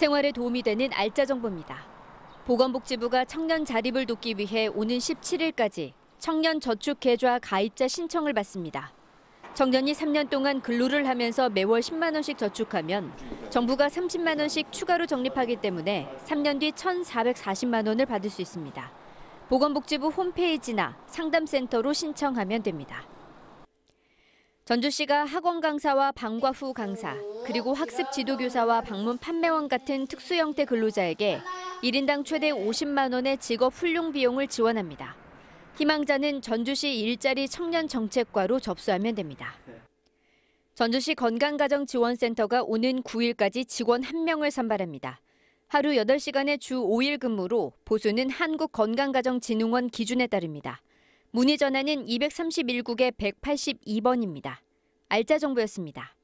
생활에 도움이 되는 알짜 정보입니다. 보건복지부가 청년 자립을 돕기 위해 오는 17일까지 청년 저축 계좌 가입자 신청을 받습니다. 청년이 3년 동안 근로를 하면서 매월 10만 원씩 저축하면 정부가 30만 원씩 추가로 적립하기 때문에 3년 뒤 1,440만 원을 받을 수 있습니다. 보건복지부 홈페이지나 상담센터로 신청하면 됩니다. 전주시가 학원 강사와 방과 후 강사, 그리고 학습 지도교사와 방문 판매원 같은 특수 형태 근로자에게 1인당 최대 50만 원의 직업 훌륭 비용을 지원합니다. 희망자는 전주시 일자리 청년 정책과로 접수하면 됩니다. 전주시 건강가정지원센터가 오는 9일까지 직원 1명을 선발합니다. 하루 8시간의 주 5일 근무로 보수는 한국건강가정진흥원 기준에 따릅니다. 문의 전화는 231국의 182번입니다. 알짜 정보였습니다.